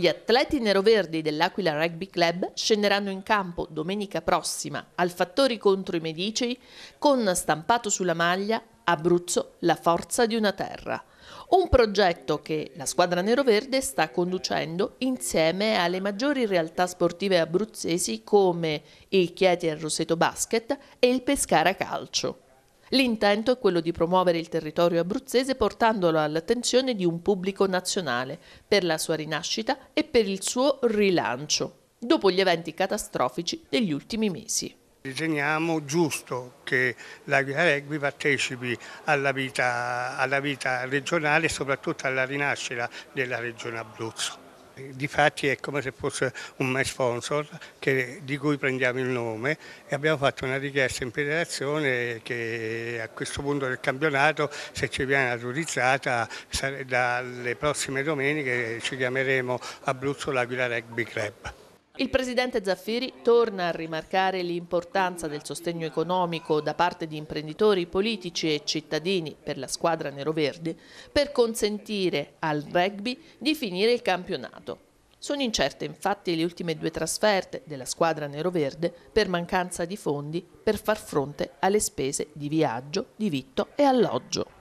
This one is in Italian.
Gli atleti neroverdi dell'Aquila Rugby Club scenderanno in campo domenica prossima al Fattori contro i Medicei con stampato sulla maglia Abruzzo, la forza di una terra. Un progetto che la squadra neroverde sta conducendo insieme alle maggiori realtà sportive abruzzesi come il Chieti e il Roseto Basket e il Pescara Calcio. L'intento è quello di promuovere il territorio abruzzese portandolo all'attenzione di un pubblico nazionale per la sua rinascita e per il suo rilancio, dopo gli eventi catastrofici degli ultimi mesi. Riteniamo giusto che l'Aquila Regbi partecipi alla vita, alla vita regionale e soprattutto alla rinascita della regione Abruzzo. Eh, difatti è come se fosse un mail sponsor che, di cui prendiamo il nome e abbiamo fatto una richiesta in federazione che a questo punto del campionato se ci viene autorizzata dalle prossime domeniche ci chiameremo Abruzzo L'Aquila Rugby Club. Il presidente Zaffiri torna a rimarcare l'importanza del sostegno economico da parte di imprenditori, politici e cittadini per la squadra neroverde per consentire al rugby di finire il campionato. Sono incerte infatti le ultime due trasferte della squadra neroverde per mancanza di fondi per far fronte alle spese di viaggio, di vitto e alloggio.